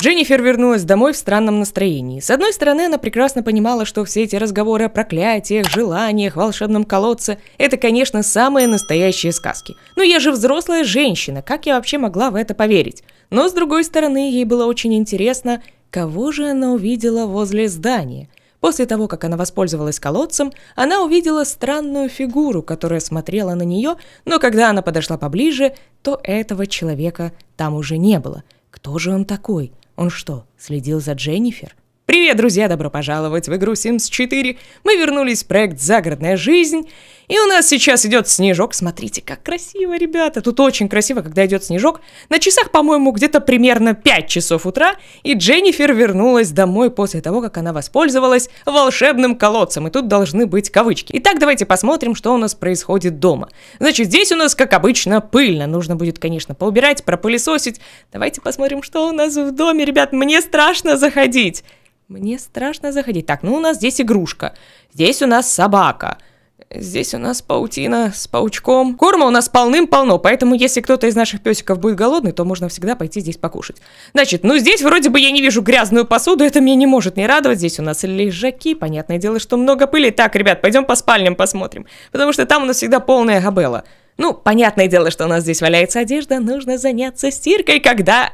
Дженнифер вернулась домой в странном настроении. С одной стороны, она прекрасно понимала, что все эти разговоры о проклятиях, желаниях, волшебном колодце – это, конечно, самые настоящие сказки. Но я же взрослая женщина, как я вообще могла в это поверить? Но, с другой стороны, ей было очень интересно, кого же она увидела возле здания. После того, как она воспользовалась колодцем, она увидела странную фигуру, которая смотрела на нее, но когда она подошла поближе, то этого человека там уже не было – кто же он такой? Он что, следил за Дженнифер? Привет, друзья! Добро пожаловать в игру Sims 4. Мы вернулись в проект «Загородная жизнь». И у нас сейчас идет снежок. Смотрите, как красиво, ребята. Тут очень красиво, когда идет снежок. На часах, по-моему, где-то примерно 5 часов утра. И Дженнифер вернулась домой после того, как она воспользовалась волшебным колодцем. И тут должны быть кавычки. Итак, давайте посмотрим, что у нас происходит дома. Значит, здесь у нас, как обычно, пыльно. Нужно будет, конечно, поубирать, пропылесосить. Давайте посмотрим, что у нас в доме, ребят. Мне страшно заходить. Мне страшно заходить. Так, ну у нас здесь игрушка. Здесь у нас собака. Здесь у нас паутина с паучком. Корма у нас полным-полно, поэтому если кто-то из наших песиков будет голодный, то можно всегда пойти здесь покушать. Значит, ну здесь вроде бы я не вижу грязную посуду, это меня не может не радовать. Здесь у нас лежаки, понятное дело, что много пыли. Так, ребят, пойдем по спальням посмотрим, потому что там у нас всегда полная габела. Ну, понятное дело, что у нас здесь валяется одежда, нужно заняться стиркой, когда...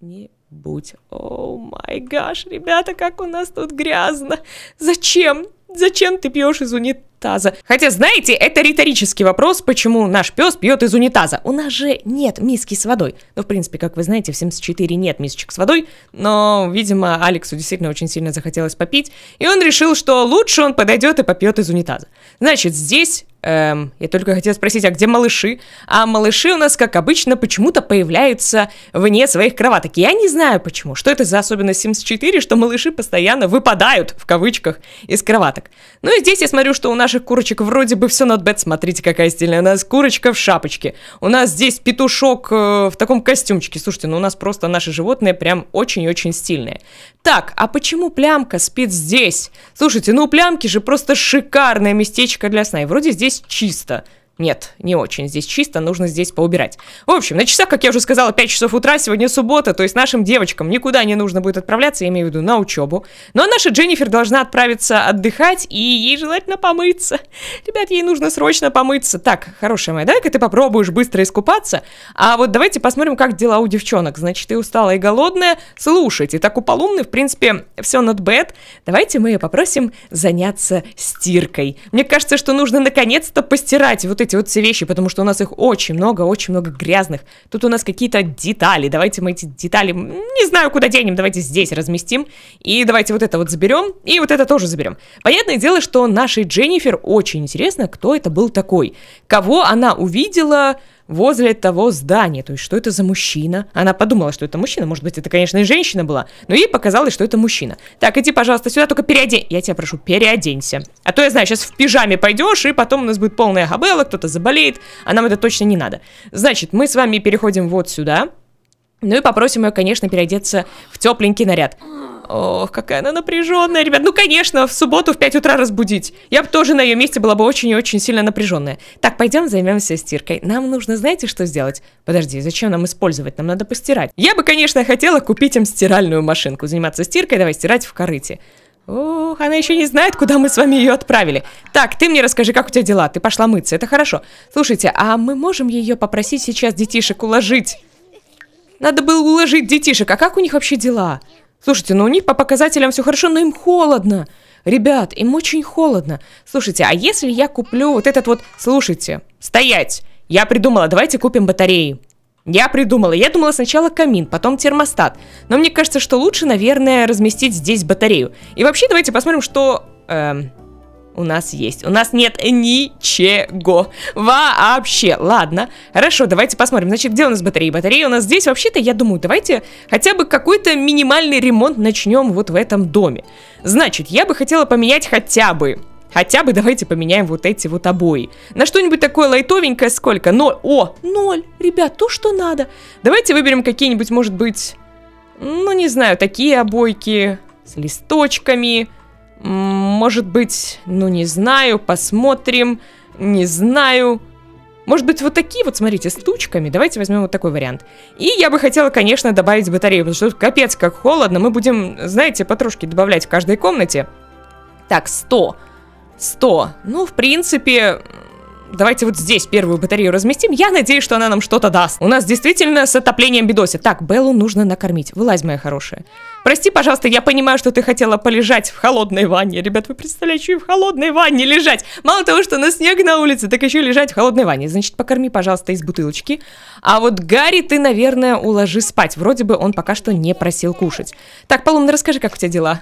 Не будь. О май гаш, ребята, как у нас тут грязно. Зачем? Зачем ты пьешь из унитаза? Хотя, знаете, это риторический вопрос, почему наш пес пьет из унитаза. У нас же нет миски с водой. Ну, в принципе, как вы знаете, в Sims 4 нет мисочек с водой, но, видимо, Алексу действительно очень сильно захотелось попить, и он решил, что лучше он подойдет и попьет из унитаза. Значит, здесь Эм, я только хотела спросить, а где малыши? А малыши у нас, как обычно, почему-то появляются вне своих кроваток. Я не знаю почему. Что это за особенность 74, что малыши постоянно выпадают, в кавычках, из кроваток. Ну и здесь я смотрю, что у наших курочек вроде бы все not bad. Смотрите, какая стильная у нас курочка в шапочке. У нас здесь петушок э, в таком костюмчике. Слушайте, ну у нас просто наши животные прям очень-очень стильные. Так, а почему плямка спит здесь? Слушайте, ну у плямки же просто шикарное местечко для сна. И вроде здесь здесь чисто. Нет, не очень. Здесь чисто, нужно здесь поубирать. В общем, на часах, как я уже сказала, 5 часов утра, сегодня суббота, то есть нашим девочкам никуда не нужно будет отправляться, я имею в виду на учебу. Но наша Дженнифер должна отправиться отдыхать, и ей желательно помыться. Ребят, ей нужно срочно помыться. Так, хорошая моя, давай-ка ты попробуешь быстро искупаться, а вот давайте посмотрим, как дела у девчонок. Значит, ты устала и голодная, слушайте. Так, у Полумны, в принципе, все not bad. Давайте мы ее попросим заняться стиркой. Мне кажется, что нужно наконец-то постирать вот эти эти вот все вещи, потому что у нас их очень много, очень много грязных. Тут у нас какие-то детали, давайте мы эти детали, не знаю, куда денем, давайте здесь разместим. И давайте вот это вот заберем, и вот это тоже заберем. Понятное дело, что нашей Дженнифер очень интересно, кто это был такой. Кого она увидела, возле того здания. То есть, что это за мужчина? Она подумала, что это мужчина. Может быть, это, конечно, и женщина была. Но ей показалось, что это мужчина. Так, иди, пожалуйста, сюда, только переодень. Я тебя прошу, переоденься. А то я знаю, сейчас в пижаме пойдешь, и потом у нас будет полная хабела, кто-то заболеет, а нам это точно не надо. Значит, мы с вами переходим вот сюда. Ну и попросим ее, конечно, переодеться в тепленький наряд. Ох, какая она напряженная, ребят. Ну, конечно, в субботу в 5 утра разбудить. Я бы тоже на ее месте была бы очень и очень сильно напряженная. Так, пойдем займемся стиркой. Нам нужно, знаете, что сделать? Подожди, зачем нам использовать? Нам надо постирать. Я бы, конечно, хотела купить им стиральную машинку. Заниматься стиркой, давай стирать в корыте. Ух, она еще не знает, куда мы с вами ее отправили. Так, ты мне расскажи, как у тебя дела? Ты пошла мыться, это хорошо. Слушайте, а мы можем ее попросить сейчас детишек уложить? Надо было уложить детишек, а как у них вообще дела? Слушайте, ну у них по показателям все хорошо, но им холодно. Ребят, им очень холодно. Слушайте, а если я куплю вот этот вот... Слушайте, стоять! Я придумала, давайте купим батареи. Я придумала. Я думала сначала камин, потом термостат. Но мне кажется, что лучше, наверное, разместить здесь батарею. И вообще, давайте посмотрим, что... Эм у нас есть. У нас нет ничего вообще. Ладно, хорошо, давайте посмотрим. Значит, где у нас батареи? Батареи у нас здесь. Вообще-то, я думаю, давайте хотя бы какой-то минимальный ремонт начнем вот в этом доме. Значит, я бы хотела поменять хотя бы Хотя бы давайте поменяем вот эти вот обои. На что-нибудь такое лайтовенькое сколько? Ноль. О, ноль. Ребят, то, что надо. Давайте выберем какие-нибудь, может быть, ну, не знаю, такие обойки с листочками. Может быть, ну не знаю, посмотрим, не знаю. Может быть, вот такие вот, смотрите, с тучками. Давайте возьмем вот такой вариант. И я бы хотела, конечно, добавить батарею, потому что капец как холодно. Мы будем, знаете, потрошки добавлять в каждой комнате. Так, 100. 100. Ну, в принципе, давайте вот здесь первую батарею разместим. Я надеюсь, что она нам что-то даст. У нас действительно с отоплением бедосит. Так, Беллу нужно накормить. Вылазь, моя хорошая. Прости, пожалуйста, я понимаю, что ты хотела полежать в холодной ванне. Ребят, вы представляете, что в холодной ванне лежать. Мало того, что на снег на улице, так еще лежать в холодной ванне. Значит, покорми, пожалуйста, из бутылочки. А вот Гарри ты, наверное, уложи спать. Вроде бы он пока что не просил кушать. Так, Полумна, расскажи, как у тебя дела?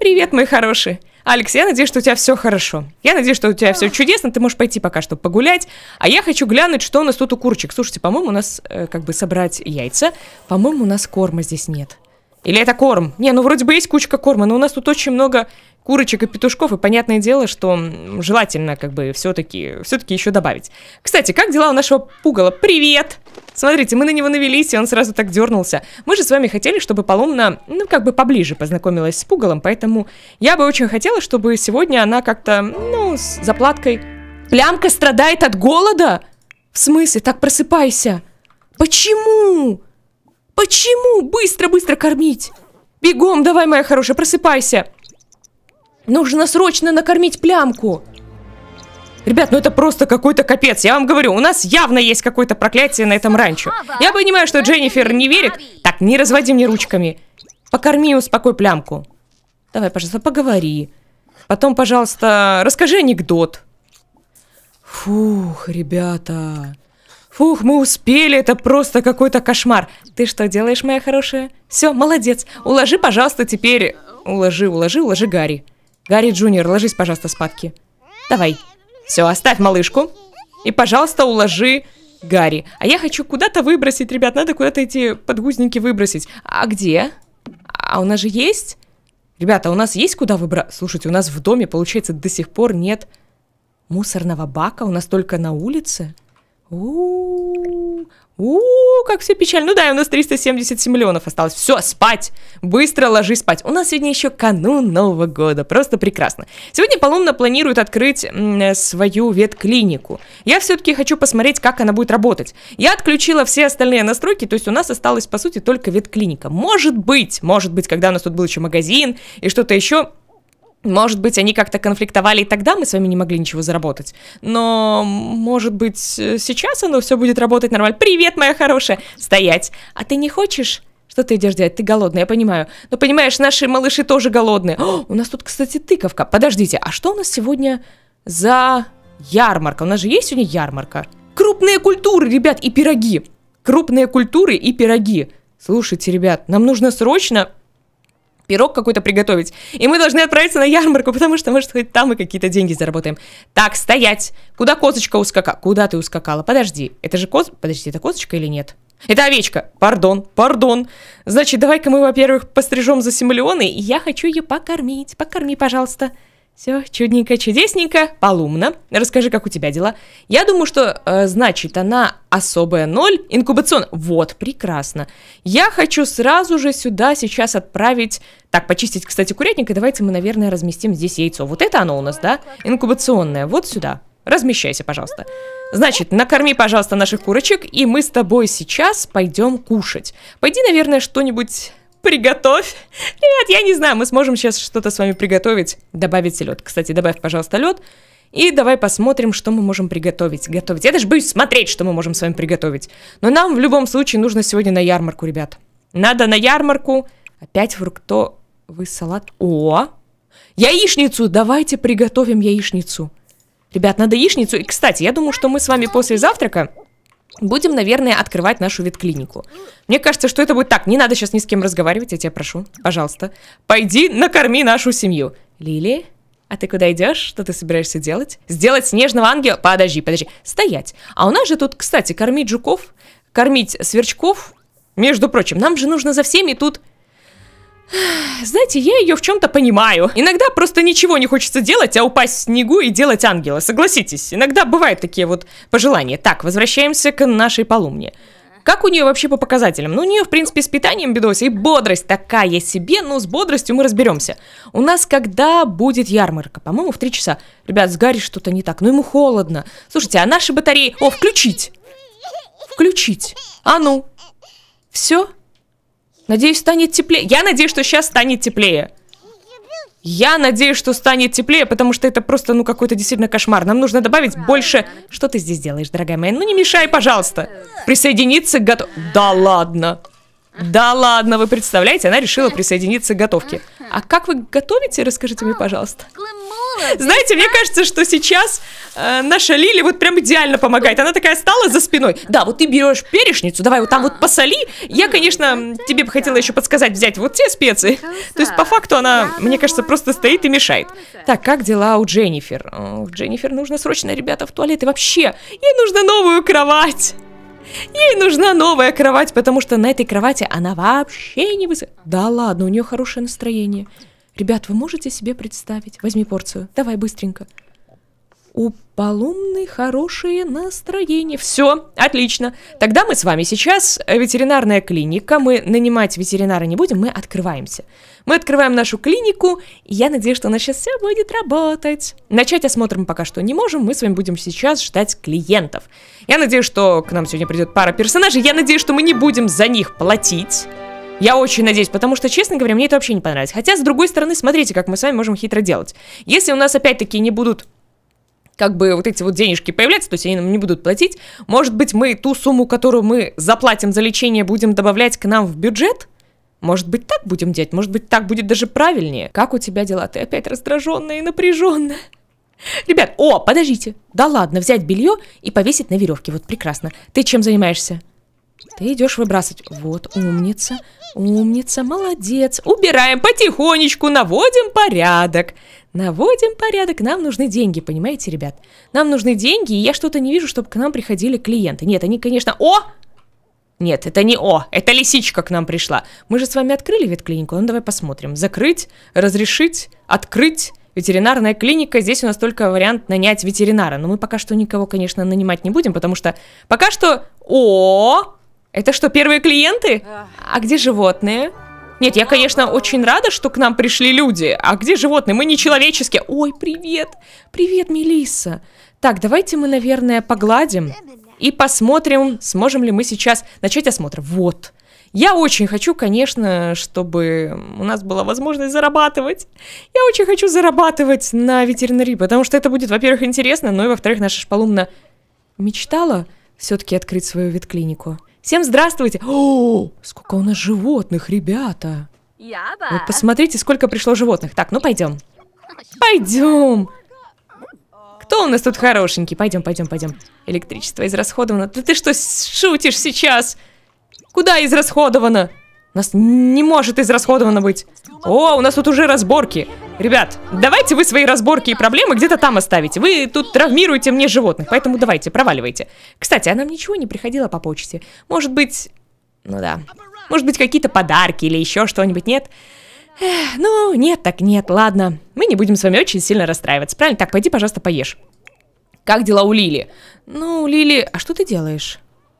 Привет, мой хороший. Алекс, я надеюсь, что у тебя все хорошо. Я надеюсь, что у тебя все чудесно. Ты можешь пойти пока что погулять. А я хочу глянуть, что у нас тут у курочек. Слушайте, по-моему, у нас э, как бы собрать яйца. По-моему, у нас корма здесь нет. Или это корм? Не, ну вроде бы есть кучка корма, но у нас тут очень много курочек и петушков, и понятное дело, что желательно как бы все-таки все-таки еще добавить. Кстати, как дела у нашего пугала? Привет! Смотрите, мы на него навелись, и он сразу так дернулся. Мы же с вами хотели, чтобы Паломна, ну, как бы поближе познакомилась с пугалом, поэтому я бы очень хотела, чтобы сегодня она как-то, ну, с заплаткой... Плямка страдает от голода? В смысле? Так просыпайся. Почему? Почему? Быстро, быстро кормить! Бегом, давай, моя хорошая, просыпайся! Нужно срочно накормить плямку! Ребят, ну это просто какой-то капец. Я вам говорю, у нас явно есть какое-то проклятие на этом ранчо. Я понимаю, что Дженнифер не верит. Так, не разводи мне ручками. Покорми и успокой плямку. Давай, пожалуйста, поговори. Потом, пожалуйста, расскажи анекдот. Фух, ребята. Фух, мы успели, это просто какой-то кошмар. Ты что делаешь, моя хорошая? Все, молодец. Уложи, пожалуйста, теперь... Уложи, уложи, уложи Гарри. Гарри Джуниор, ложись, пожалуйста, спадки. Давай. Все, оставь малышку. И, пожалуйста, уложи Гарри. А я хочу куда-то выбросить, ребят, надо куда-то эти подгузники выбросить. А где? А у нас же есть? Ребята, у нас есть куда выбросить? Слушайте, у нас в доме, получается, до сих пор нет мусорного бака, у нас только на улице. У-у-у, как все печально. Ну да, у нас 377 миллионов осталось. Все, спать! Быстро ложись спать. У нас сегодня еще канун Нового года. Просто прекрасно. Сегодня Полумна планирует открыть э, свою ветклинику. Я все-таки хочу посмотреть, как она будет работать. Я отключила все остальные настройки, то есть у нас осталась, по сути, только ветклиника. Может быть, может быть, когда у нас тут был еще магазин и что-то еще, может быть, они как-то конфликтовали, и тогда мы с вами не могли ничего заработать. Но, может быть, сейчас оно все будет работать нормально. Привет, моя хорошая! Стоять! А ты не хочешь? Что ты идешь делать? Ты голодная, я понимаю. Но понимаешь, наши малыши тоже голодные. О, у нас тут, кстати, тыковка. Подождите, а что у нас сегодня за ярмарка? У нас же есть сегодня ярмарка. Крупные культуры, ребят, и пироги. Крупные культуры и пироги. Слушайте, ребят, нам нужно срочно пирог какой-то приготовить. И мы должны отправиться на ярмарку, потому что, может, быть там мы какие-то деньги заработаем. Так, стоять! Куда козочка ускакала? Куда ты ускакала? Подожди, это же коз... Подожди, это козочка или нет? Это овечка. Пардон, пардон. Значит, давай-ка мы, во-первых, пострижем за симулеоны, и я хочу ее покормить. Покорми, пожалуйста. Все чудненько, чудесненько, полумно. Расскажи, как у тебя дела. Я думаю, что, э, значит, она особая ноль, инкубацион. Вот, прекрасно. Я хочу сразу же сюда сейчас отправить... Так, почистить, кстати, курятник, и давайте мы, наверное, разместим здесь яйцо. Вот это оно у нас, да? Инкубационное, вот сюда. Размещайся, пожалуйста. Значит, накорми, пожалуйста, наших курочек, и мы с тобой сейчас пойдем кушать. Пойди, наверное, что-нибудь приготовь. Ребят, я не знаю, мы сможем сейчас что-то с вами приготовить. добавить лед. Кстати, добавь, пожалуйста, лед. И давай посмотрим, что мы можем приготовить. Готовить. Я даже боюсь смотреть, что мы можем с вами приготовить. Но нам в любом случае нужно сегодня на ярмарку, ребят. Надо на ярмарку. Опять фруктовый салат. О! Яичницу! Давайте приготовим яичницу. Ребят, надо яичницу. И, кстати, я думаю, что мы с вами после завтрака Будем, наверное, открывать нашу ветклинику. Мне кажется, что это будет так. Не надо сейчас ни с кем разговаривать, я тебя прошу. Пожалуйста, пойди накорми нашу семью. Лили, а ты куда идешь? Что ты собираешься делать? Сделать снежного ангела? Подожди, подожди. Стоять. А у нас же тут, кстати, кормить жуков, кормить сверчков. Между прочим, нам же нужно за всеми тут знаете, я ее в чем-то понимаю. Иногда просто ничего не хочется делать, а упасть в снегу и делать ангела. Согласитесь, иногда бывают такие вот пожелания. Так, возвращаемся к нашей полумне. Как у нее вообще по показателям? Ну, у нее, в принципе, с питанием бедоси и бодрость такая себе, но ну, с бодростью мы разберемся. У нас когда будет ярмарка? По-моему, в три часа. Ребят, с Гарри что-то не так, Ну ему холодно. Слушайте, а наши батареи... О, включить! Включить! А ну! Все? Надеюсь, станет теплее. Я надеюсь, что сейчас станет теплее. Я надеюсь, что станет теплее, потому что это просто, ну, какой-то действительно кошмар. Нам нужно добавить больше... Что ты здесь делаешь, дорогая моя? Ну, не мешай, пожалуйста. Присоединиться к готов... Да ладно. Да ладно, вы представляете? Она решила присоединиться к готовке. А как вы готовите, расскажите мне, а, пожалуйста. Знаете, мне кажется, что сейчас э, наша Лили вот прям идеально помогает. Она такая стала за спиной. Да, вот ты берешь перечницу, давай вот там вот а. посоли. Я, конечно, тебе бы хотела еще подсказать взять вот те специи. То есть, по факту, она, мне кажется, просто стоит и мешает. Так, как дела у Дженнифер? О, э, Дженнифер нужно срочно, ребята, в туалет. И вообще, ей нужно новую кровать. Ей нужна новая кровать, потому что на этой кровати она вообще не высыпает. Да ладно, у нее хорошее настроение. Ребят, вы можете себе представить? Возьми порцию. Давай быстренько. У Паломны хорошее настроение. Все, отлично. Тогда мы с вами сейчас э, ветеринарная клиника. Мы нанимать ветеринара не будем, мы открываемся. Мы открываем нашу клинику, и я надеюсь, что у сейчас все будет работать. Начать осмотр мы пока что не можем, мы с вами будем сейчас ждать клиентов. Я надеюсь, что к нам сегодня придет пара персонажей. Я надеюсь, что мы не будем за них платить. Я очень надеюсь, потому что, честно говоря, мне это вообще не понравилось. Хотя, с другой стороны, смотрите, как мы с вами можем хитро делать. Если у нас опять-таки не будут как бы вот эти вот денежки появляются, то есть они нам не будут платить. Может быть, мы ту сумму, которую мы заплатим за лечение, будем добавлять к нам в бюджет? Может быть, так будем делать? Может быть, так будет даже правильнее? Как у тебя дела? Ты опять раздраженная и напряженная. Ребят, о, подождите. Да ладно, взять белье и повесить на веревке. Вот прекрасно. Ты чем занимаешься? Ты идешь выбрасывать. Вот, умница, умница, молодец. Убираем потихонечку, наводим порядок. Наводим порядок, нам нужны деньги, понимаете, ребят? Нам нужны деньги, и я что-то не вижу, чтобы к нам приходили клиенты. Нет, они, конечно... О! Нет, это не О, это лисичка к нам пришла. Мы же с вами открыли ветклинику, ну давай посмотрим. Закрыть, разрешить, открыть. Ветеринарная клиника, здесь у нас только вариант нанять ветеринара. Но мы пока что никого, конечно, нанимать не будем, потому что пока что... О! Это что, первые клиенты? А где животные? Нет, я, конечно, очень рада, что к нам пришли люди. А где животные? Мы не человеческие. Ой, привет. Привет, Мелисса. Так, давайте мы, наверное, погладим и посмотрим, сможем ли мы сейчас начать осмотр. Вот. Я очень хочу, конечно, чтобы у нас была возможность зарабатывать. Я очень хочу зарабатывать на ветеринарии, потому что это будет, во-первых, интересно, но и, во-вторых, наша шпалумна мечтала все-таки открыть свою ветклинику. Всем здравствуйте! О, сколько у нас животных, ребята! Вот посмотрите, сколько пришло животных. Так, ну пойдем. Пойдем! Кто у нас тут хорошенький? Пойдем, пойдем, пойдем. Электричество израсходовано. Да ты что шутишь сейчас? Куда израсходовано? У нас не может израсходовано быть. О, у нас тут уже разборки. Ребят, давайте вы свои разборки и проблемы где-то там оставите. Вы тут травмируете мне животных, поэтому давайте, проваливайте. Кстати, а нам ничего не приходило по почте. Может быть... Ну да. Может быть, какие-то подарки или еще что-нибудь, нет? Эх, ну, нет так нет, ладно. Мы не будем с вами очень сильно расстраиваться, правильно? Так, пойди, пожалуйста, поешь. Как дела у Лили? Ну, Лили, а что ты делаешь?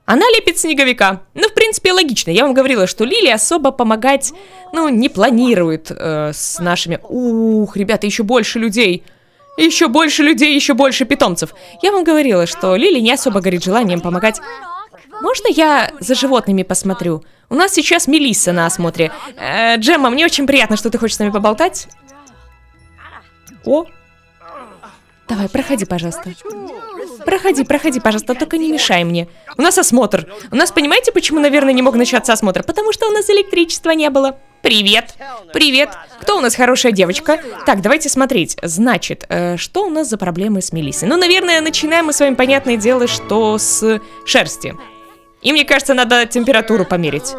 Она лепит снеговика. Ну, в принципе, логично. Я вам говорила, что Лили особо помогать, ну, не планирует э, с нашими... Ух, ребята, еще больше людей. Еще больше людей, еще больше питомцев. Я вам говорила, что Лили не особо горит желанием помогать. Можно я за животными посмотрю? У нас сейчас Мелисса на осмотре. Э, Джемма, мне очень приятно, что ты хочешь с нами поболтать. О! Давай, проходи, пожалуйста. Проходи, проходи, пожалуйста, только не мешай мне. У нас осмотр. У нас, понимаете, почему, наверное, не мог начаться осмотр? Потому что у нас электричества не было. Привет. Привет. Кто у нас хорошая девочка? Так, давайте смотреть. Значит, э, что у нас за проблемы с Мелиссой? Ну, наверное, начинаем мы с вами, понятное дело, что с шерсти. И мне кажется, надо температуру померить.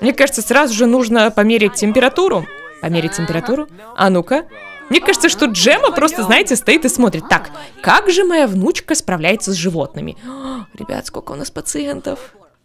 Мне кажется, сразу же нужно померить температуру. Померить температуру? А ну-ка. Мне кажется, что Джема просто, знаете, стоит и смотрит. Так, как же моя внучка справляется с животными? О, ребят, сколько у нас пациентов?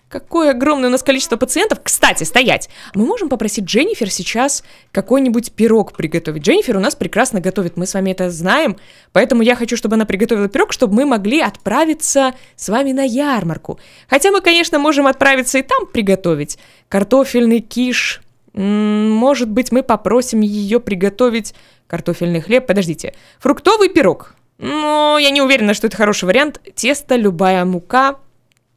Какое огромное у нас количество пациентов. Кстати, стоять. Мы можем попросить Дженнифер сейчас какой-нибудь пирог приготовить. Дженнифер у нас прекрасно готовит, мы с вами это знаем. Поэтому я хочу, чтобы она приготовила пирог, чтобы мы могли отправиться с вами на ярмарку. Хотя мы, конечно, можем отправиться и там приготовить. Картофельный киш, может быть, мы попросим ее приготовить картофельный хлеб. Подождите, фруктовый пирог. Но ну, я не уверена, что это хороший вариант. Тесто, любая мука,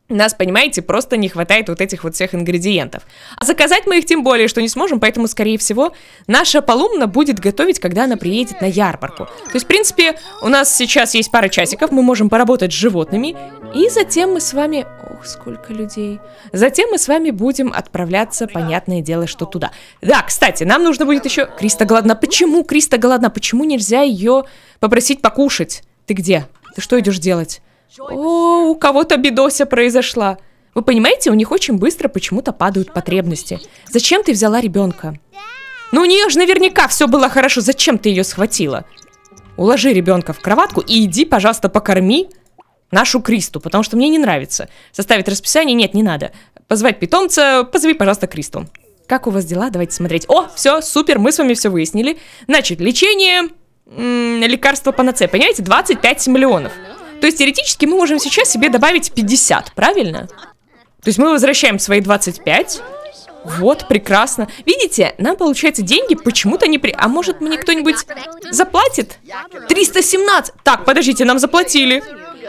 нас, понимаете, просто не хватает вот этих вот всех ингредиентов. А заказать мы их тем более, что не сможем, поэтому, скорее всего, наша полумна будет готовить, когда она приедет на ярмарку. То есть, в принципе, у нас сейчас есть пара часиков, мы можем поработать с животными, и затем мы с вами Ух, сколько людей. Затем мы с вами будем отправляться, понятное дело, что туда. Да, кстати, нам нужно будет еще... Криста голодна. Почему Криста голодна? Почему нельзя ее попросить покушать? Ты где? Ты что идешь делать? О, у кого-то бедося произошла. Вы понимаете, у них очень быстро почему-то падают потребности. Зачем ты взяла ребенка? Ну у нее же наверняка все было хорошо. Зачем ты ее схватила? Уложи ребенка в кроватку и иди, пожалуйста, покорми нашу Кристу, потому что мне не нравится. Составить расписание нет, не надо. Позвать питомца, позови, пожалуйста, Кристу. Как у вас дела? Давайте смотреть. О, все, супер, мы с вами все выяснили. Значит, лечение, лекарство панацея, понимаете, 25 миллионов. То есть теоретически мы можем сейчас себе добавить 50, правильно? То есть мы возвращаем свои 25. Вот, прекрасно. Видите, нам, получается, деньги почему-то не при... А может, мне кто-нибудь заплатит? 317! Так, подождите, нам заплатили.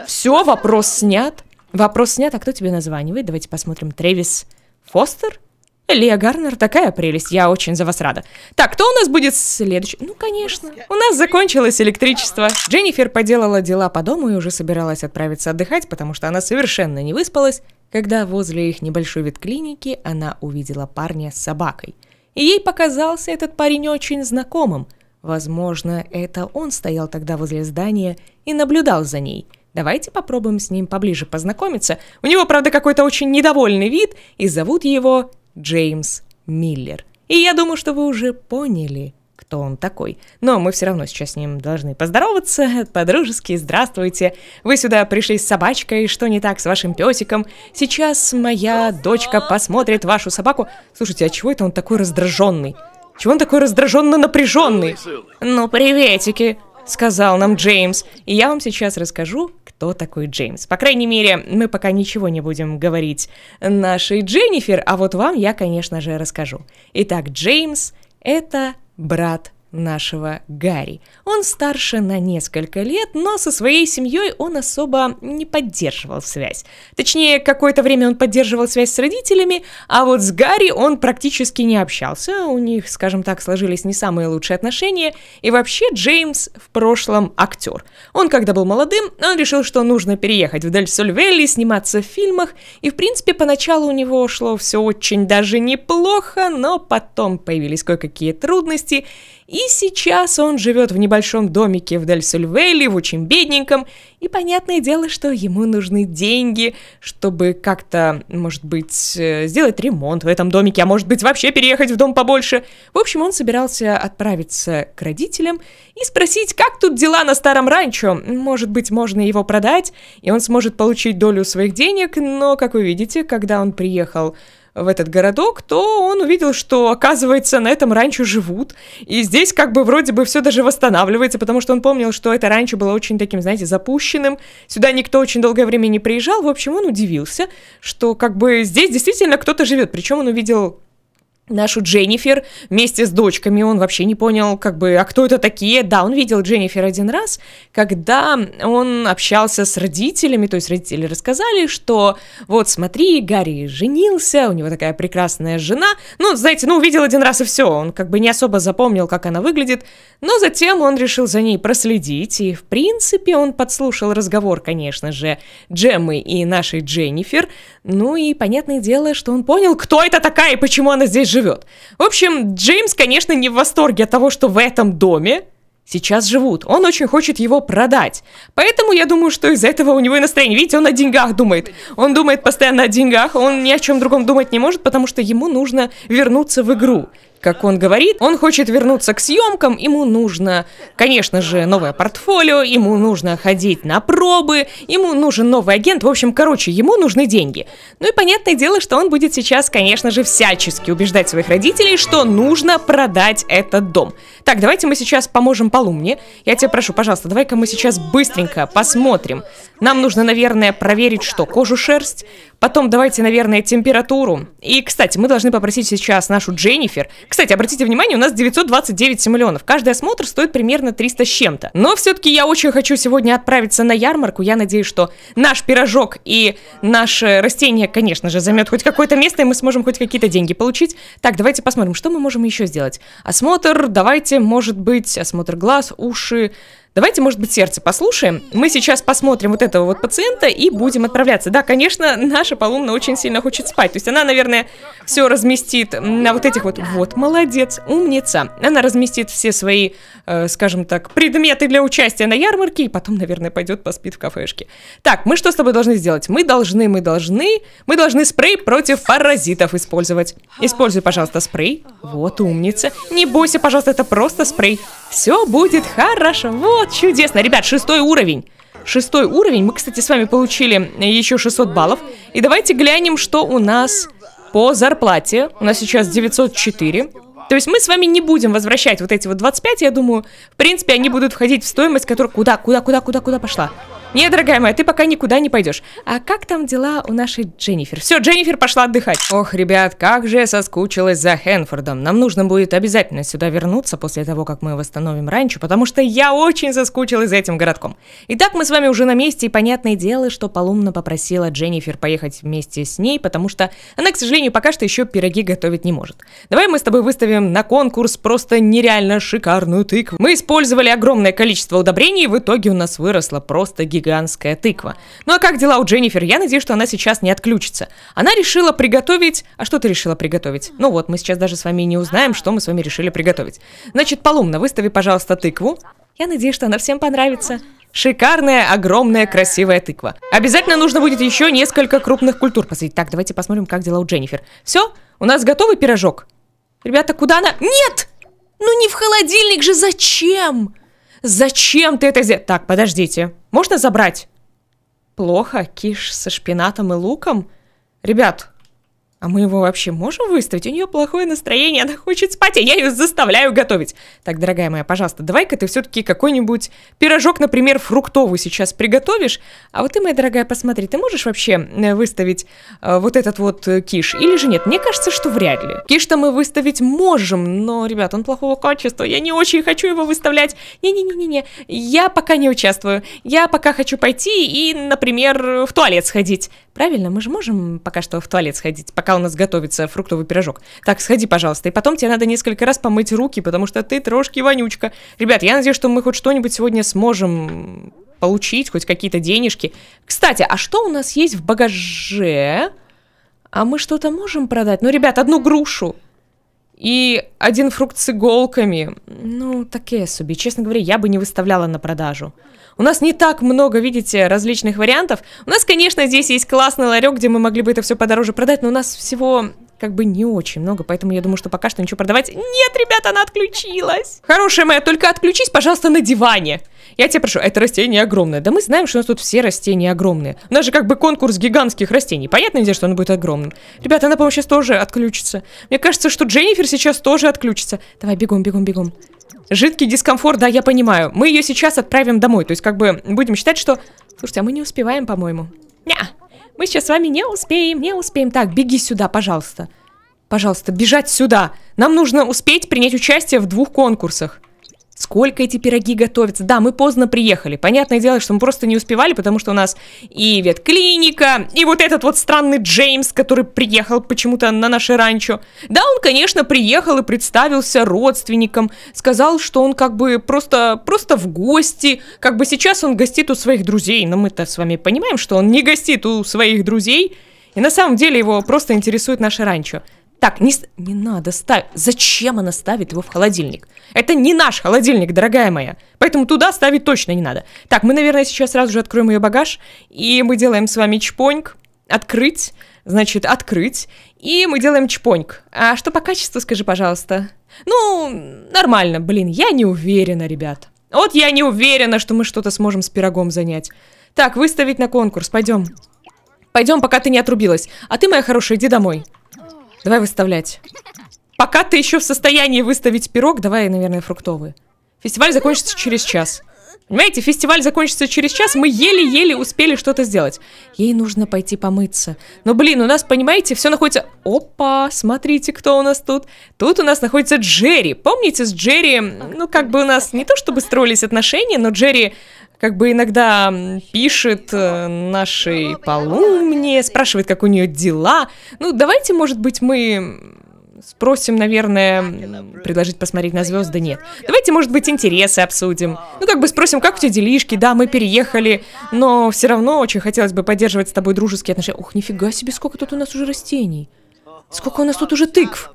Все, вопрос снят. Вопрос снят, а кто тебе названивает? Давайте посмотрим. Тревис Фостер? Лия Гарнер, такая прелесть, я очень за вас рада. Так, кто у нас будет следующий? Ну, конечно, у нас закончилось электричество. Дженнифер поделала дела по дому и уже собиралась отправиться отдыхать, потому что она совершенно не выспалась, когда возле их небольшой ветклиники она увидела парня с собакой. И ей показался этот парень очень знакомым. Возможно, это он стоял тогда возле здания и наблюдал за ней – Давайте попробуем с ним поближе познакомиться. У него, правда, какой-то очень недовольный вид, и зовут его Джеймс Миллер. И я думаю, что вы уже поняли, кто он такой. Но мы все равно сейчас с ним должны поздороваться по-дружески. Здравствуйте. Вы сюда пришли с собачкой. Что не так с вашим песиком? Сейчас моя дочка посмотрит вашу собаку. Слушайте, а чего это он такой раздраженный? Чего он такой раздраженно напряженный? Ну, приветики сказал нам Джеймс. И я вам сейчас расскажу, кто такой Джеймс. По крайней мере, мы пока ничего не будем говорить нашей Дженнифер, а вот вам я, конечно же, расскажу. Итак, Джеймс — это брат нашего Гарри. Он старше на несколько лет, но со своей семьей он особо не поддерживал связь. Точнее, какое-то время он поддерживал связь с родителями, а вот с Гарри он практически не общался, у них, скажем так, сложились не самые лучшие отношения, и вообще Джеймс в прошлом актер. Он, когда был молодым, он решил, что нужно переехать в Дель-Сольвелли, сниматься в фильмах, и, в принципе, поначалу у него шло все очень даже неплохо, но потом появились кое-какие трудности, и сейчас он живет в небольшом домике в Дель-Сульвейле, в очень бедненьком, и понятное дело, что ему нужны деньги, чтобы как-то, может быть, э, сделать ремонт в этом домике, а может быть, вообще переехать в дом побольше. В общем, он собирался отправиться к родителям и спросить, как тут дела на старом ранчо, может быть, можно его продать, и он сможет получить долю своих денег, но, как вы видите, когда он приехал в этот городок, то он увидел, что, оказывается, на этом ранчо живут. И здесь как бы вроде бы все даже восстанавливается, потому что он помнил, что это ранчо было очень таким, знаете, запущенным. Сюда никто очень долгое время не приезжал. В общем, он удивился, что как бы здесь действительно кто-то живет. Причем он увидел нашу Дженнифер вместе с дочками. Он вообще не понял, как бы, а кто это такие? Да, он видел Дженнифер один раз, когда он общался с родителями, то есть родители рассказали, что вот смотри, Гарри женился, у него такая прекрасная жена. Ну, знаете, ну увидел один раз и все, он как бы не особо запомнил, как она выглядит, но затем он решил за ней проследить, и в принципе он подслушал разговор, конечно же, Джеммы и нашей Дженнифер. Ну и понятное дело, что он понял, кто это такая и почему она здесь живет. В общем, Джеймс, конечно, не в восторге от того, что в этом доме сейчас живут. Он очень хочет его продать. Поэтому я думаю, что из-за этого у него и настроение. Видите, он о деньгах думает. Он думает постоянно о деньгах, он ни о чем другом думать не может, потому что ему нужно вернуться в игру как он говорит, он хочет вернуться к съемкам, ему нужно, конечно же, новое портфолио, ему нужно ходить на пробы, ему нужен новый агент, в общем, короче, ему нужны деньги. Ну и понятное дело, что он будет сейчас, конечно же, всячески убеждать своих родителей, что нужно продать этот дом. Так, давайте мы сейчас поможем Полумне. Я тебя прошу, пожалуйста, давай-ка мы сейчас быстренько посмотрим. Нам нужно, наверное, проверить, что кожу шерсть, потом давайте, наверное, температуру. И, кстати, мы должны попросить сейчас нашу Дженнифер, кстати, обратите внимание, у нас 929 симулеонов. Каждый осмотр стоит примерно 300 с чем-то. Но все-таки я очень хочу сегодня отправиться на ярмарку. Я надеюсь, что наш пирожок и наше растение, конечно же, займет хоть какое-то место, и мы сможем хоть какие-то деньги получить. Так, давайте посмотрим, что мы можем еще сделать. Осмотр, давайте, может быть, осмотр глаз, уши, Давайте, может быть, сердце послушаем. Мы сейчас посмотрим вот этого вот пациента и будем отправляться. Да, конечно, наша полумна очень сильно хочет спать. То есть она, наверное, все разместит на вот этих вот... Вот, молодец, умница. Она разместит все свои, э, скажем так, предметы для участия на ярмарке и потом, наверное, пойдет поспит в кафешке. Так, мы что с тобой должны сделать? Мы должны, мы должны... Мы должны спрей против паразитов использовать. Используй, пожалуйста, спрей. Вот, умница. Не бойся, пожалуйста, это просто спрей. Все будет хорошо. Вот вот чудесно. Ребят, шестой уровень. Шестой уровень. Мы, кстати, с вами получили еще 600 баллов. И давайте глянем, что у нас по зарплате. У нас сейчас 904. То есть мы с вами не будем возвращать вот эти вот 25, я думаю. В принципе, они будут входить в стоимость, которая... Куда, куда, куда, куда, куда пошла? Нет, дорогая моя, ты пока никуда не пойдешь. А как там дела у нашей Дженнифер? Все, Дженнифер пошла отдыхать. Ох, ребят, как же я соскучилась за Хэнфордом. Нам нужно будет обязательно сюда вернуться после того, как мы восстановим ранчо, потому что я очень соскучилась за этим городком. Итак, мы с вами уже на месте, и понятное дело, что Полумна попросила Дженнифер поехать вместе с ней, потому что она, к сожалению, пока что еще пироги готовить не может. Давай мы с тобой выставим на конкурс просто нереально шикарную тыкву. Мы использовали огромное количество удобрений, и в итоге у нас выросла просто гигантская гигантская тыква. Ну а как дела у Дженнифер? Я надеюсь, что она сейчас не отключится. Она решила приготовить... А что ты решила приготовить? Ну вот, мы сейчас даже с вами не узнаем, что мы с вами решили приготовить. Значит, Полумна, выстави, пожалуйста, тыкву. Я надеюсь, что она всем понравится. Шикарная, огромная, красивая тыква. Обязательно нужно будет еще несколько крупных культур посадить. Так, давайте посмотрим, как дела у Дженнифер. Все, у нас готовый пирожок. Ребята, куда она? Нет! Ну не в холодильник же, зачем? Зачем ты это сделал? Так, подождите. Можно забрать? Плохо, киш со шпинатом и луком? Ребят, а мы его вообще можем выставить? У нее плохое настроение, она хочет спать, а я ее заставляю готовить. Так, дорогая моя, пожалуйста, давай-ка ты все-таки какой-нибудь пирожок, например, фруктовый сейчас приготовишь. А вот ты, моя дорогая, посмотри, ты можешь вообще э, выставить э, вот этот вот э, киш или же нет? Мне кажется, что вряд ли. Киш-то мы выставить можем, но, ребят, он плохого качества, я не очень хочу его выставлять. Не-не-не-не, я пока не участвую. Я пока хочу пойти и, например, в туалет сходить. Правильно, мы же можем пока что в туалет сходить, пока у нас готовится фруктовый пирожок. Так, сходи, пожалуйста. И потом тебе надо несколько раз помыть руки, потому что ты трошки вонючка. Ребят, я надеюсь, что мы хоть что-нибудь сегодня сможем получить, хоть какие-то денежки. Кстати, а что у нас есть в багаже? А мы что-то можем продать? Ну, ребят, одну грушу. И один фрукт с иголками. Ну, такие особи. Честно говоря, я бы не выставляла на продажу. У нас не так много, видите, различных вариантов. У нас, конечно, здесь есть классный ларек, где мы могли бы это все подороже продать, но у нас всего как бы не очень много, поэтому я думаю, что пока что ничего продавать... Нет, ребята, она отключилась! Хорошая моя, только отключись, пожалуйста, на диване! Я тебя прошу, это растение огромное. Да мы знаем, что у нас тут все растения огромные. У нас же как бы конкурс гигантских растений. понятно, дело, что он будет огромным. Ребята, она, по-моему, сейчас тоже отключится. Мне кажется, что Дженнифер сейчас тоже отключится. Давай, бегом, бегом, бегом. Жидкий дискомфорт, да, я понимаю. Мы ее сейчас отправим домой. То есть, как бы, будем считать, что... Слушайте, а мы не успеваем, по-моему. Ня! Мы сейчас с вами не успеем, не успеем. Так, беги сюда, пожалуйста. Пожалуйста, бежать сюда. Нам нужно успеть принять участие в двух конкурсах сколько эти пироги готовятся. Да, мы поздно приехали. Понятное дело, что мы просто не успевали, потому что у нас и ветклиника, и вот этот вот странный Джеймс, который приехал почему-то на наше ранчо. Да, он, конечно, приехал и представился родственникам, сказал, что он как бы просто, просто в гости, как бы сейчас он гостит у своих друзей, но мы-то с вами понимаем, что он не гостит у своих друзей, и на самом деле его просто интересует наше ранчо. Так, не, не надо ставить. Зачем она ставит его в холодильник? Это не наш холодильник, дорогая моя. Поэтому туда ставить точно не надо. Так, мы, наверное, сейчас сразу же откроем ее багаж. И мы делаем с вами чпоньк. Открыть. Значит, открыть. И мы делаем чпоньк. А что по качеству, скажи, пожалуйста? Ну, нормально. Блин, я не уверена, ребят. Вот я не уверена, что мы что-то сможем с пирогом занять. Так, выставить на конкурс. Пойдем. Пойдем, пока ты не отрубилась. А ты, моя хорошая, иди домой. Давай выставлять. Пока ты еще в состоянии выставить пирог, давай, наверное, фруктовые. Фестиваль закончится через час. Понимаете, фестиваль закончится через час, мы еле-еле успели что-то сделать. Ей нужно пойти помыться. Но, блин, у нас, понимаете, все находится... Опа, смотрите, кто у нас тут. Тут у нас находится Джерри. Помните, с Джерри, ну, как бы у нас не то чтобы строились отношения, но Джерри как бы иногда пишет э, нашей полумне, спрашивает, как у нее дела. Ну, давайте, может быть, мы спросим, наверное, предложить посмотреть на звезды, нет. Давайте, может быть, интересы обсудим. Ну, как бы спросим, как у тебя делишки, да, мы переехали, но все равно очень хотелось бы поддерживать с тобой дружеские отношения. Ух, нифига себе, сколько тут у нас уже растений. Сколько у нас тут уже тыкв.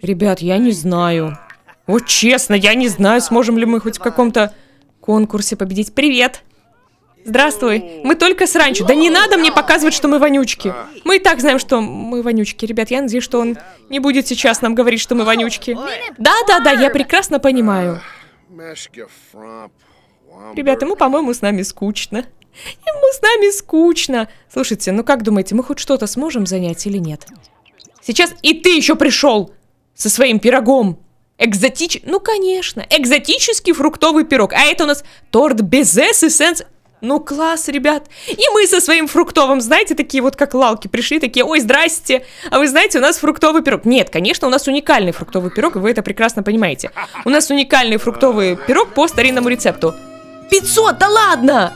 Ребят, я не знаю. Вот честно, я не знаю, сможем ли мы хоть в каком-то конкурсе победить. Привет! Здравствуй. Мы только с ранчо. Да не надо мне показывать, что мы вонючки. Мы и так знаем, что мы вонючки. Ребят, я надеюсь, что он не будет сейчас нам говорить, что мы вонючки. Да-да-да, я прекрасно понимаю. Ребята, ему, по-моему, с нами скучно. Ему с нами скучно. Слушайте, ну как думаете, мы хоть что-то сможем занять или нет? Сейчас и ты еще пришел со своим пирогом. Экзотич... Ну, конечно, экзотический фруктовый пирог. А это у нас торт без эссенс. Ну, класс, ребят. И мы со своим фруктовым, знаете, такие вот как лалки пришли, такие, ой, здрасте, а вы знаете, у нас фруктовый пирог. Нет, конечно, у нас уникальный фруктовый пирог, и вы это прекрасно понимаете. У нас уникальный фруктовый пирог по старинному рецепту. 500, да ладно!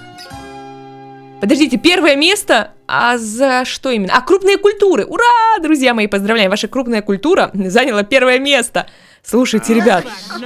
Подождите, первое место а за что именно? А крупные культуры! Ура! Друзья мои, поздравляем! Ваша крупная культура заняла первое место! Слушайте, ребят,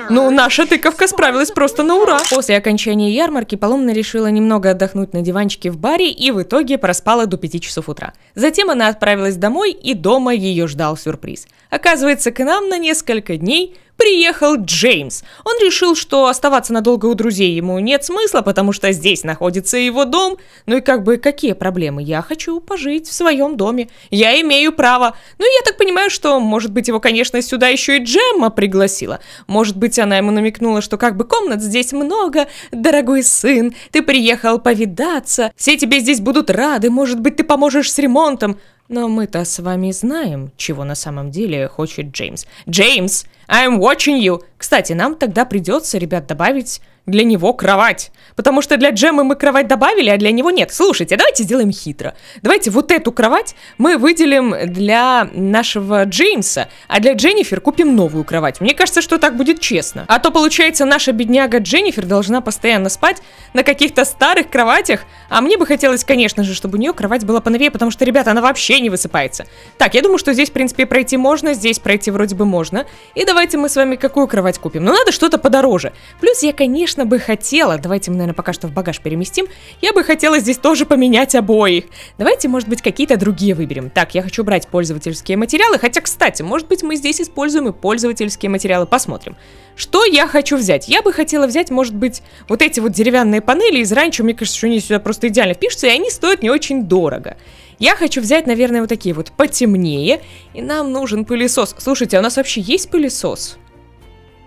ну наша тыковка справилась просто на ура. После окончания ярмарки Паломна решила немного отдохнуть на диванчике в баре и в итоге проспала до 5 часов утра. Затем она отправилась домой и дома ее ждал сюрприз. Оказывается, к нам на несколько дней приехал Джеймс. Он решил, что оставаться надолго у друзей ему нет смысла, потому что здесь находится его дом. Ну и как бы какие проблемы? Я хочу пожить в своем доме. Я имею право. Ну и я так понимаю, что, может быть, его, конечно, сюда еще и Джемма пригласила. Может быть, она ему намекнула, что как бы комнат здесь много. Дорогой сын, ты приехал повидаться. Все тебе здесь будут рады. Может быть, ты поможешь с ремонтом. Но мы-то с вами знаем, чего на самом деле хочет Джеймс. Джеймс, I'm watching you! Кстати, нам тогда придется, ребят, добавить для него кровать. Потому что для Джемы мы кровать добавили, а для него нет. Слушайте, давайте сделаем хитро. Давайте вот эту кровать мы выделим для нашего Джеймса, а для Дженнифер купим новую кровать. Мне кажется, что так будет честно. А то получается, наша бедняга Дженнифер должна постоянно спать на каких-то старых кроватях, а мне бы хотелось, конечно же, чтобы у нее кровать была поновее, потому что, ребята, она вообще не высыпается. Так, я думаю, что здесь, в принципе, пройти можно, здесь пройти вроде бы можно. И давайте мы с вами какую кровать купим? Но ну, надо что-то подороже. Плюс я, конечно, конечно, бы хотела, давайте мы, наверное, пока что в багаж переместим, я бы хотела здесь тоже поменять обои. Давайте, может быть, какие-то другие выберем. Так, я хочу брать пользовательские материалы, хотя, кстати, может быть, мы здесь используем и пользовательские материалы, посмотрим. Что я хочу взять? Я бы хотела взять, может быть, вот эти вот деревянные панели из ранчо, мне кажется, что они сюда просто идеально впишутся, и они стоят не очень дорого. Я хочу взять, наверное, вот такие вот потемнее, и нам нужен пылесос. Слушайте, а у нас вообще есть пылесос?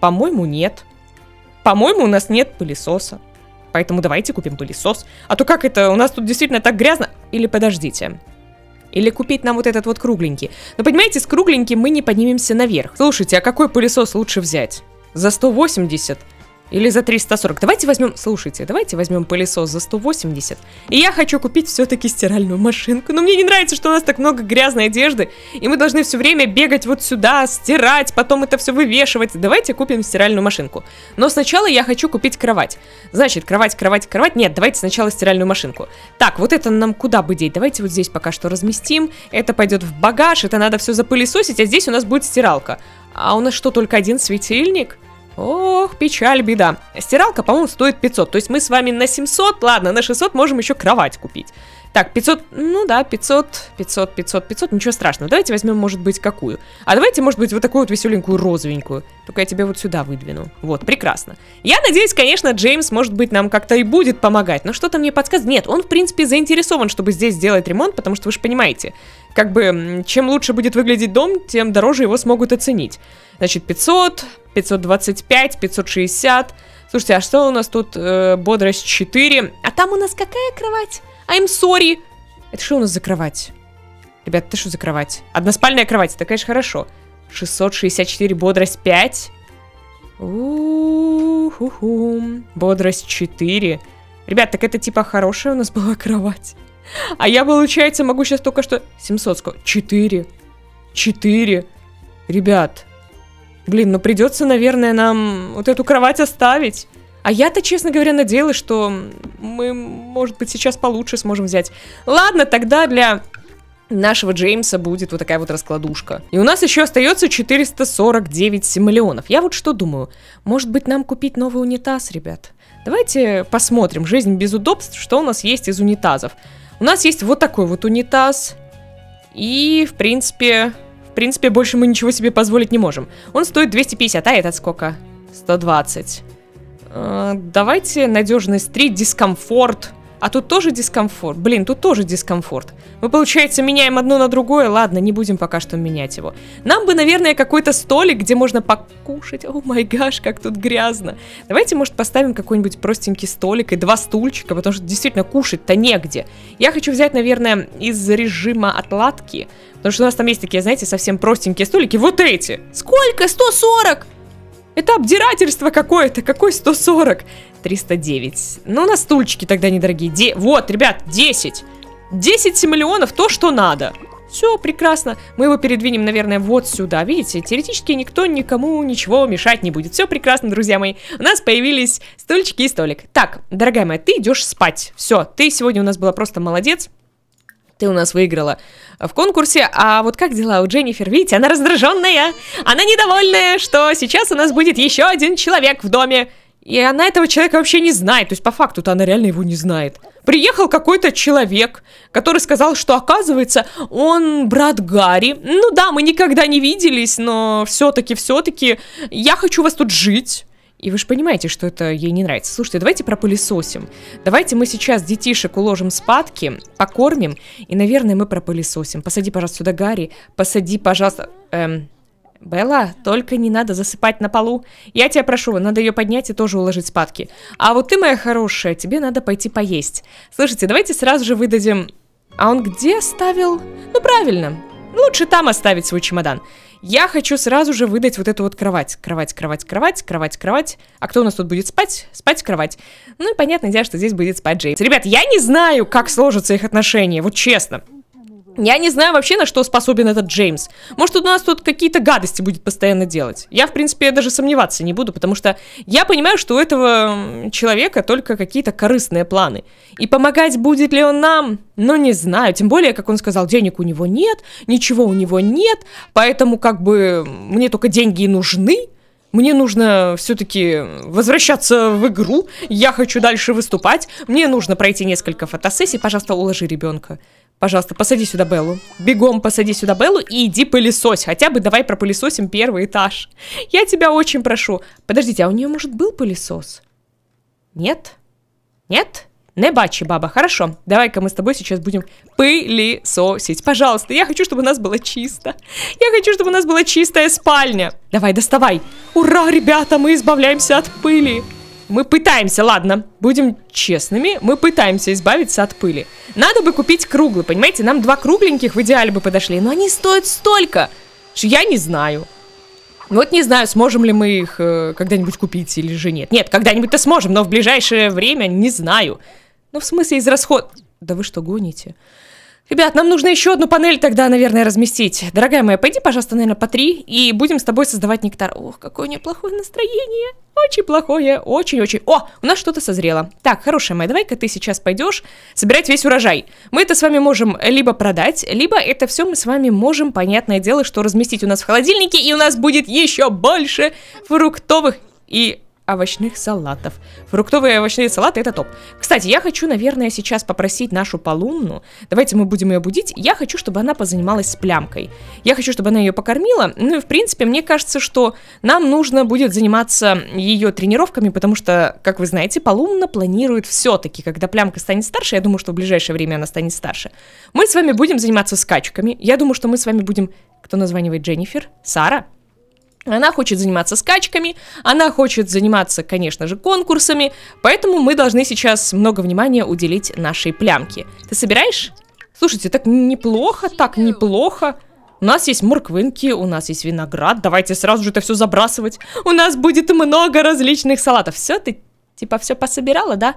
По-моему, нет по-моему, у нас нет пылесоса. Поэтому давайте купим пылесос. А то как это? У нас тут действительно так грязно. Или подождите. Или купить нам вот этот вот кругленький. Но ну, понимаете, с кругленьким мы не поднимемся наверх. Слушайте, а какой пылесос лучше взять? За 180? Или за 340. Давайте возьмем, слушайте, давайте возьмем пылесос за 180. И я хочу купить все-таки стиральную машинку. Но мне не нравится, что у нас так много грязной одежды. И мы должны все время бегать вот сюда, стирать, потом это все вывешивать. Давайте купим стиральную машинку. Но сначала я хочу купить кровать. Значит, кровать, кровать, кровать. Нет, давайте сначала стиральную машинку. Так, вот это нам куда бы деть? Давайте вот здесь пока что разместим. Это пойдет в багаж, это надо все запылесосить, а здесь у нас будет стиралка. А у нас что, только один светильник? Ох, печаль, беда. Стиралка, по-моему, стоит 500. То есть мы с вами на 700, ладно, на 600 можем еще кровать купить. Так, 500, ну да, 500, 500, 500, 500, ничего страшного. Давайте возьмем, может быть, какую. А давайте, может быть, вот такую вот веселенькую розовенькую. Только я тебя вот сюда выдвину. Вот, прекрасно. Я надеюсь, конечно, Джеймс, может быть, нам как-то и будет помогать. Но что-то мне подсказывает. Нет, он, в принципе, заинтересован, чтобы здесь сделать ремонт, потому что вы же понимаете, как бы, чем лучше будет выглядеть дом, тем дороже его смогут оценить. Значит, 500, 525, 560. Слушайте, а что у нас тут? Э, бодрость 4. А там у нас какая кровать? I'm sorry. Это что у нас за кровать? Ребят, это что за кровать? Односпальная кровать, это, конечно, хорошо. 664, бодрость 5. У -ху -ху. Бодрость 4. Ребят, так это типа хорошая у нас была кровать. А я, получается, могу сейчас только что... 700 сколько? 4. 4. Ребят. Блин, ну придется, наверное, нам вот эту кровать оставить. А я-то, честно говоря, надеялась, что мы, может быть, сейчас получше сможем взять. Ладно, тогда для нашего Джеймса будет вот такая вот раскладушка. И у нас еще остается 449 миллионов. Я вот что думаю, может быть нам купить новый унитаз, ребят? Давайте посмотрим, жизнь без удобств, что у нас есть из унитазов. У нас есть вот такой вот унитаз. И, в принципе, в принципе, больше мы ничего себе позволить не можем. Он стоит 250, а этот сколько? 120. Э, давайте надежность 3, дискомфорт. А тут тоже дискомфорт. Блин, тут тоже дискомфорт. Мы, получается, меняем одно на другое. Ладно, не будем пока что менять его. Нам бы, наверное, какой-то столик, где можно покушать. О май гаш, как тут грязно. Давайте, может, поставим какой-нибудь простенький столик и два стульчика, потому что действительно кушать-то негде. Я хочу взять, наверное, из режима отладки. Потому что у нас там есть такие, знаете, совсем простенькие столики. Вот эти. Сколько? 140! Это обдирательство какое-то. Какой 140? 309. Ну, на стульчики тогда недорогие. Де вот, ребят, 10. 10 миллионов, то, что надо. Все, прекрасно. Мы его передвинем, наверное, вот сюда. Видите, теоретически никто никому ничего мешать не будет. Все прекрасно, друзья мои. У нас появились стульчики и столик. Так, дорогая моя, ты идешь спать. Все, ты сегодня у нас была просто молодец ты у нас выиграла в конкурсе. А вот как дела у Дженнифер? Видите, она раздраженная. Она недовольная, что сейчас у нас будет еще один человек в доме. И она этого человека вообще не знает. То есть, по факту-то она реально его не знает. Приехал какой-то человек, который сказал, что, оказывается, он брат Гарри. Ну да, мы никогда не виделись, но все-таки, все-таки я хочу вас тут жить. И вы же понимаете, что это ей не нравится. Слушайте, давайте пропылесосим. Давайте мы сейчас детишек уложим спадки, покормим, и, наверное, мы пропылесосим. Посади, пожалуйста, сюда Гарри. Посади, пожалуйста... Эм, Белла, только не надо засыпать на полу. Я тебя прошу, надо ее поднять и тоже уложить спадки. А вот ты, моя хорошая, тебе надо пойти поесть. Слушайте, давайте сразу же выдадим... А он где оставил? Ну, правильно. Лучше там оставить свой чемодан. Я хочу сразу же выдать вот эту вот кровать. Кровать, кровать, кровать, кровать, кровать. А кто у нас тут будет спать? Спать в кровать. Ну и понятное дело, что здесь будет спать Джеймс. Ребят, я не знаю, как сложатся их отношения, вот честно. Я не знаю вообще, на что способен этот Джеймс. Может, у нас тут какие-то гадости будет постоянно делать. Я, в принципе, даже сомневаться не буду, потому что я понимаю, что у этого человека только какие-то корыстные планы. И помогать будет ли он нам? Ну, не знаю. Тем более, как он сказал, денег у него нет, ничего у него нет, поэтому как бы мне только деньги и нужны. Мне нужно все-таки возвращаться в игру. Я хочу дальше выступать. Мне нужно пройти несколько фотосессий. Пожалуйста, уложи ребенка. Пожалуйста, посади сюда Беллу. Бегом посади сюда Беллу и иди пылесось. Хотя бы давай пропылесосим первый этаж. Я тебя очень прошу. Подождите, а у нее, может, был пылесос? Нет? Нет? Не бачи, баба. Хорошо, давай-ка мы с тобой сейчас будем пылесосить. Пожалуйста, я хочу, чтобы у нас было чисто. Я хочу, чтобы у нас была чистая спальня. Давай, доставай. Ура, ребята, мы избавляемся от пыли. Мы пытаемся, ладно, будем честными, мы пытаемся избавиться от пыли. Надо бы купить круглый, понимаете, нам два кругленьких в идеале бы подошли, но они стоят столько, что я не знаю. Вот не знаю, сможем ли мы их э, когда-нибудь купить или же нет. Нет, когда-нибудь-то сможем, но в ближайшее время не знаю. Ну, в смысле, израсход... Да вы что, гоните? Ребят, нам нужно еще одну панель тогда, наверное, разместить. Дорогая моя, пойди, пожалуйста, наверное, по три, и будем с тобой создавать нектар. Ох, какое неплохое настроение. Очень плохое, очень-очень. О, у нас что-то созрело. Так, хорошая моя, давай-ка ты сейчас пойдешь собирать весь урожай. Мы это с вами можем либо продать, либо это все мы с вами можем, понятное дело, что разместить у нас в холодильнике, и у нас будет еще больше фруктовых и овощных салатов. Фруктовые овощные салаты это топ. Кстати, я хочу, наверное, сейчас попросить нашу полумну. Давайте мы будем ее будить. Я хочу, чтобы она позанималась с плямкой. Я хочу, чтобы она ее покормила. Ну и в принципе, мне кажется, что нам нужно будет заниматься ее тренировками, потому что, как вы знаете, полумна планирует все-таки, когда плямка станет старше, я думаю, что в ближайшее время она станет старше. Мы с вами будем заниматься скачками. Я думаю, что мы с вами будем. Кто названивает Дженнифер? Сара? Она хочет заниматься скачками, она хочет заниматься, конечно же, конкурсами, поэтому мы должны сейчас много внимания уделить нашей плямке. Ты собираешь? Слушайте, так неплохо, так неплохо. У нас есть морквынки, у нас есть виноград, давайте сразу же это все забрасывать. У нас будет много различных салатов. Все, ты типа все пособирала, да?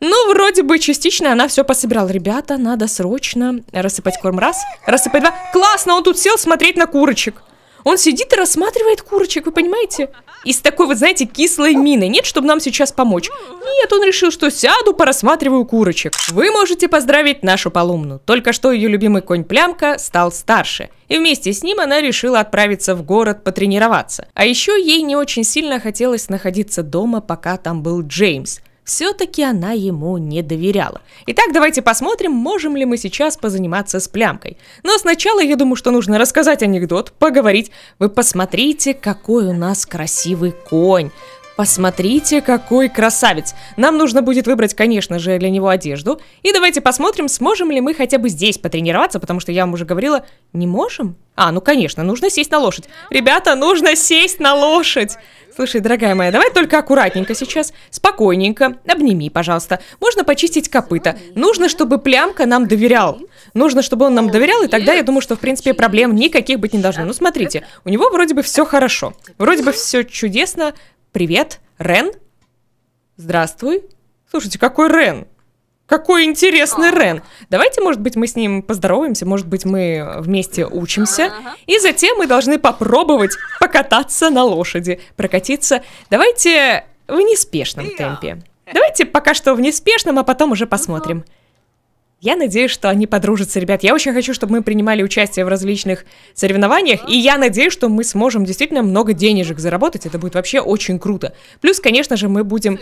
Ну, вроде бы частично она все пособирала. Ребята, надо срочно рассыпать корм раз, рассыпать два. Классно, он тут сел смотреть на курочек. Он сидит и рассматривает курочек, вы понимаете? И с такой, вот знаете, кислой миной. Нет, чтобы нам сейчас помочь. Нет, он решил, что сяду, порассматриваю курочек. Вы можете поздравить нашу Паломну. Только что ее любимый конь Плямка стал старше. И вместе с ним она решила отправиться в город потренироваться. А еще ей не очень сильно хотелось находиться дома, пока там был Джеймс. Все-таки она ему не доверяла. Итак, давайте посмотрим, можем ли мы сейчас позаниматься с плямкой. Но сначала я думаю, что нужно рассказать анекдот, поговорить. Вы посмотрите, какой у нас красивый конь. Посмотрите, какой красавец! Нам нужно будет выбрать, конечно же, для него одежду. И давайте посмотрим, сможем ли мы хотя бы здесь потренироваться, потому что я вам уже говорила, не можем? А, ну конечно, нужно сесть на лошадь. Ребята, нужно сесть на лошадь! Слушай, дорогая моя, давай только аккуратненько сейчас, спокойненько, обними, пожалуйста. Можно почистить копыта. Нужно, чтобы плямка нам доверял. Нужно, чтобы он нам доверял, и тогда я думаю, что в принципе проблем никаких быть не должно. Ну смотрите, у него вроде бы все хорошо, вроде бы все чудесно, Привет, Рен? Здравствуй. Слушайте, какой Рен? Какой интересный Рен. Давайте, может быть, мы с ним поздороваемся, может быть, мы вместе учимся. И затем мы должны попробовать покататься на лошади, прокатиться. Давайте в неспешном темпе. Давайте пока что в неспешном, а потом уже посмотрим. Я надеюсь, что они подружатся, ребят. Я очень хочу, чтобы мы принимали участие в различных соревнованиях, и я надеюсь, что мы сможем действительно много денежек заработать. Это будет вообще очень круто. Плюс, конечно же, мы будем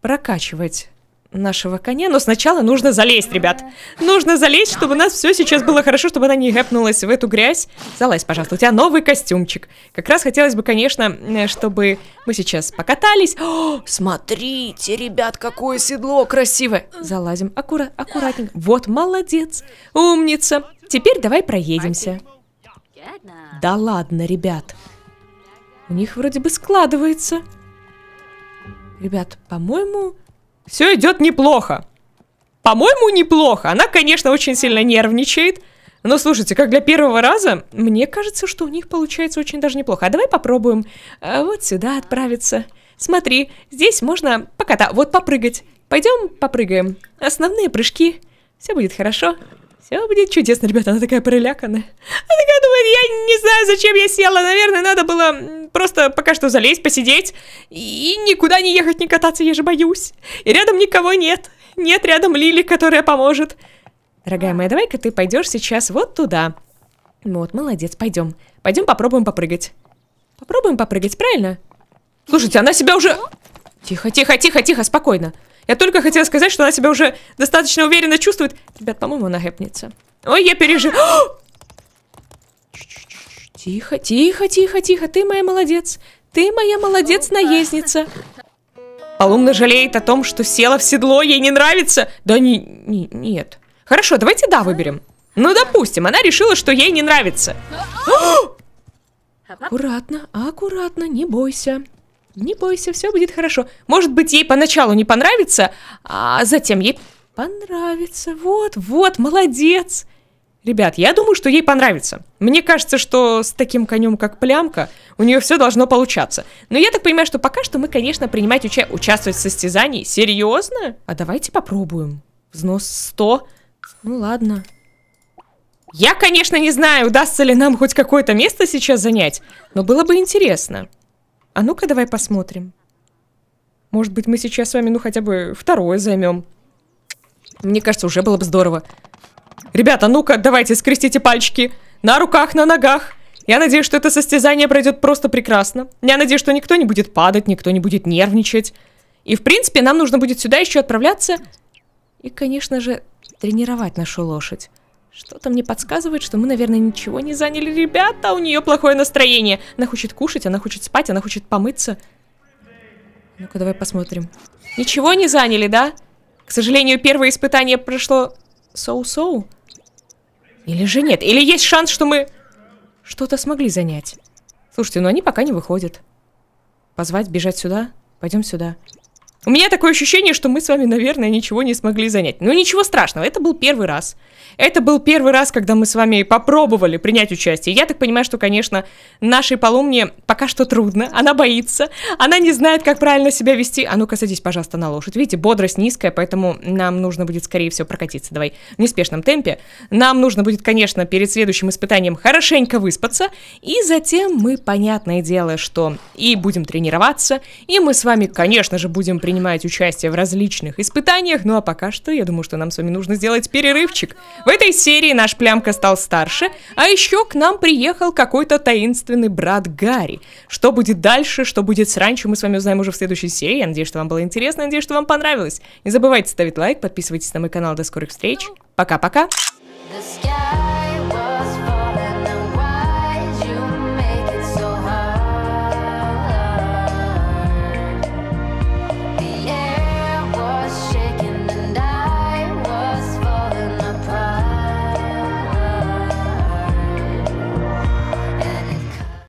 прокачивать нашего коня, но сначала нужно залезть, ребят. Нужно залезть, чтобы у нас все сейчас было хорошо, чтобы она не гэпнулась в эту грязь. Залазь, пожалуйста, у тебя новый костюмчик. Как раз хотелось бы, конечно, э, чтобы мы сейчас покатались. О, смотрите, ребят, какое седло красивое. Залазим, аккура аккуратненько. Вот, молодец, умница. Теперь давай проедемся. Да ладно, ребят. У них вроде бы складывается. Ребят, по-моему, все идет неплохо. По-моему, неплохо. Она, конечно, очень сильно нервничает. Но слушайте, как для первого раза, мне кажется, что у них получается очень даже неплохо. А давай попробуем а, вот сюда отправиться. Смотри, здесь можно поката... Вот попрыгать. Пойдем попрыгаем. Основные прыжки. Все будет хорошо. Все будет чудесно, ребята, она такая проляканная. Она такая думает, я не знаю, зачем я села, наверное, надо было просто пока что залезть, посидеть и никуда не ехать, не кататься, я же боюсь. И рядом никого нет, нет рядом Лили, которая поможет. Дорогая моя, давай-ка ты пойдешь сейчас вот туда. Вот, молодец, пойдем. Пойдем попробуем попрыгать. Попробуем попрыгать, правильно? Слушайте, она себя уже... Ну? Тихо, тихо, тихо, тихо, спокойно. Я только хотела сказать, что она себя уже достаточно уверенно чувствует. Ребят, по-моему, она гэпнется. Ой, я пережил. Тихо, тихо, тихо, тихо. Ты моя молодец. Ты моя молодец, наездница. Полумна жалеет о том, что села в седло, ей не нравится. Да не, не, нет. Хорошо, давайте да выберем. Ну, допустим, она решила, что ей не нравится. Аккуратно, аккуратно, не бойся. Не бойся, все будет хорошо. Может быть, ей поначалу не понравится, а затем ей понравится. Вот, вот, молодец. Ребят, я думаю, что ей понравится. Мне кажется, что с таким конем, как Плямка, у нее все должно получаться. Но я так понимаю, что пока что мы, конечно, принимать уча участвовать в состязании. Серьезно? А давайте попробуем. Взнос 100. Ну ладно. Я, конечно, не знаю, удастся ли нам хоть какое-то место сейчас занять, но было бы интересно. А ну-ка давай посмотрим. Может быть, мы сейчас с вами, ну, хотя бы второе займем. Мне кажется, уже было бы здорово. Ребята, ну-ка, давайте, скрестите пальчики. На руках, на ногах. Я надеюсь, что это состязание пройдет просто прекрасно. Я надеюсь, что никто не будет падать, никто не будет нервничать. И, в принципе, нам нужно будет сюда еще отправляться и, конечно же, тренировать нашу лошадь. Что-то мне подсказывает, что мы, наверное, ничего не заняли. Ребята, у нее плохое настроение. Она хочет кушать, она хочет спать, она хочет помыться. Ну-ка, давай посмотрим. Ничего не заняли, да? К сожалению, первое испытание прошло соу-соу. Или же нет? Или есть шанс, что мы что-то смогли занять? Слушайте, ну они пока не выходят. Позвать, бежать сюда? Пойдем сюда. У меня такое ощущение, что мы с вами, наверное, ничего не смогли занять. Но ничего страшного, это был первый раз. Это был первый раз, когда мы с вами попробовали принять участие. Я так понимаю, что, конечно, нашей полумне пока что трудно. Она боится, она не знает, как правильно себя вести. А ну-ка, садись, пожалуйста, на лошадь. Видите, бодрость низкая, поэтому нам нужно будет, скорее всего, прокатиться. Давай в неспешном темпе. Нам нужно будет, конечно, перед следующим испытанием хорошенько выспаться. И затем мы, понятное дело, что и будем тренироваться, и мы с вами, конечно же, будем принимать принимать участие в различных испытаниях. Ну а пока что, я думаю, что нам с вами нужно сделать перерывчик. В этой серии наш плямка стал старше, а еще к нам приехал какой-то таинственный брат Гарри. Что будет дальше, что будет с раньше, мы с вами узнаем уже в следующей серии. Я надеюсь, что вам было интересно, надеюсь, что вам понравилось. Не забывайте ставить лайк, подписывайтесь на мой канал. До скорых встреч. Пока-пока. The sky.